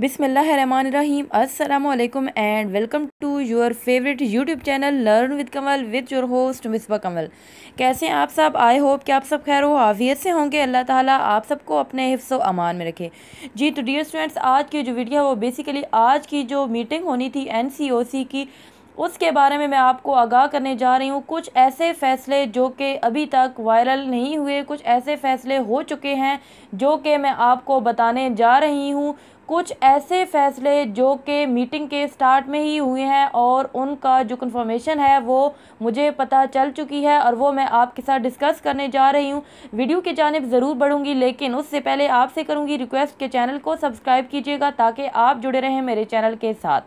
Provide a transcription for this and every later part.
बिसमीम असलम and welcome to your favourite YouTube channel learn with Kamal with your host Misbah Kamal कैसे हैं आप सब आई होप कि आप सब खैर हो हाफियत से होंगे अल्लाह ताला आप सबको अपने हिफ्स अमान में रखे जी तो डियर स्टूडेंट्स आज की जो वीडियो है वो बेसिकली आज की जो मीटिंग होनी थी एन की उसके बारे में मैं आपको आगाह करने जा रही हूँ कुछ ऐसे फ़ैसले जो कि अभी तक वायरल नहीं हुए कुछ ऐसे फ़ैसले हो चुके हैं जो कि मैं आपको बताने जा रही हूँ कुछ ऐसे फैसले जो कि मीटिंग के स्टार्ट में ही हुए हैं और उनका जो कन्फर्मेशन है वो मुझे पता चल चुकी है और वो मैं आपके साथ डिस्कस करने जा रही हूँ वीडियो की जानब ज़रूर बढ़ूँगी लेकिन उससे पहले आपसे करूँगी रिक्वेस्ट के चैनल को सब्सक्राइब कीजिएगा ताकि आप जुड़े रहें मेरे चैनल के साथ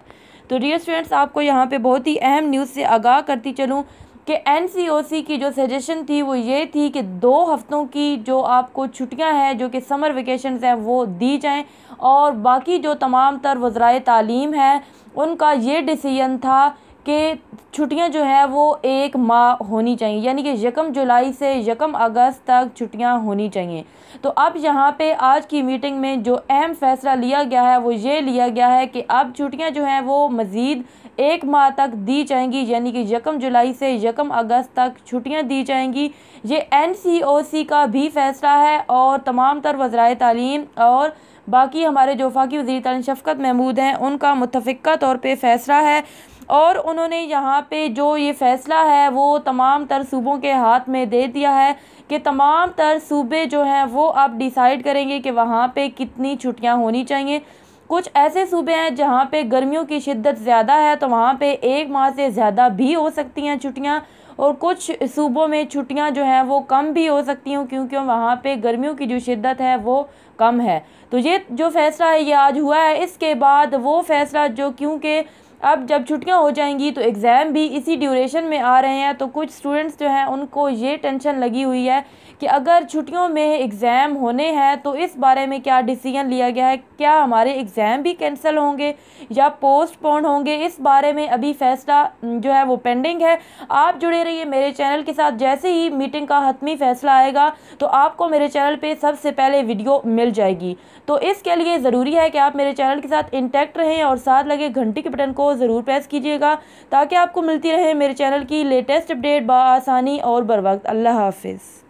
तो डियर स्टूडेंट्स आपको यहाँ पे बहुत ही अहम न्यूज़ से आगाह करती चलूँ कि एनसीओसी की जो सजेशन थी वो ये थी कि दो हफ्तों की जो आपको छुट्टियां हैं जो कि समर वेकेशन हैं वो दी जाएं और बाकी जो तमाम तर वज़रा तालीम हैं उनका ये डिसीजन था कि छुट्टियां जो है वो एक माह होनी चाहिए यानी कि यकम जुलाई से यकम अगस्त तक छुट्टियां होनी चाहिए तो अब यहाँ पे आज की मीटिंग में जो अहम फ़ैसला लिया गया है वो ये लिया गया है कि अब छुट्टियां जो हैं वो मज़ीद एक माह तक दी जाएंगी यानी कि यकम जुलाई से यकम अगस्त तक छुट्टियां दी जाएंगी ये एन सी ओ सी का भी फ़ैसला है और तमाम तर वज़रा तालीम और बाकी हमारे जो वफाकी वजी तारी शफकत महमूद हैं उनका मुतफ़ा तौर पर फैसला है और उन्होंने यहाँ पे जो ये फ़ैसला है वो तमाम तर सूबों के हाथ में दे दिया है कि तमाम तर सूबे जो हैं वो आप डिसाइड करेंगे कि वहाँ पे कितनी छुट्टियाँ होनी चाहिए कुछ ऐसे सूबे हैं जहाँ पे गर्मियों की शिद्दत ज़्यादा है तो वहाँ पे एक माह से ज़्यादा भी हो सकती हैं छुट्टियाँ और कुछ सूबों में छुट्टियाँ जो हैं वो कम भी हो सकती हूँ क्योंकि वहाँ पे गर्मियों की जो शिद्दत है वो कम है तो ये जो फैसला है ये आज हुआ है इसके बाद वो फैसला जो क्योंकि अब जब छुट्टियां हो जाएंगी तो एग्ज़ाम भी इसी ड्यूरेशन में आ रहे हैं तो कुछ स्टूडेंट्स जो हैं उनको ये टेंशन लगी हुई है कि अगर छुट्टियों में एग्ज़ाम होने हैं तो इस बारे में क्या डिसीजन लिया गया है क्या हमारे एग्ज़ाम भी कैंसिल होंगे या पोस्टपोन होंगे इस बारे में अभी फ़ैसला जो है वो पेंडिंग है आप जुड़े रहिए मेरे चैनल के साथ जैसे ही मीटिंग का हतमी फ़ैसला आएगा तो आपको मेरे चैनल पर सबसे पहले वीडियो मिल जाएगी तो इसके लिए ज़रूरी है कि आप मेरे चैनल के साथ इंटैक्ट रहें और साथ लगे घंटी के बटन को ज़रूर प्रेस कीजिएगा ताकि आपको मिलती रहे मेरे चैनल की लेटेस्ट अपडेट बसानी और बर वक्त अल्लाह हाफिज़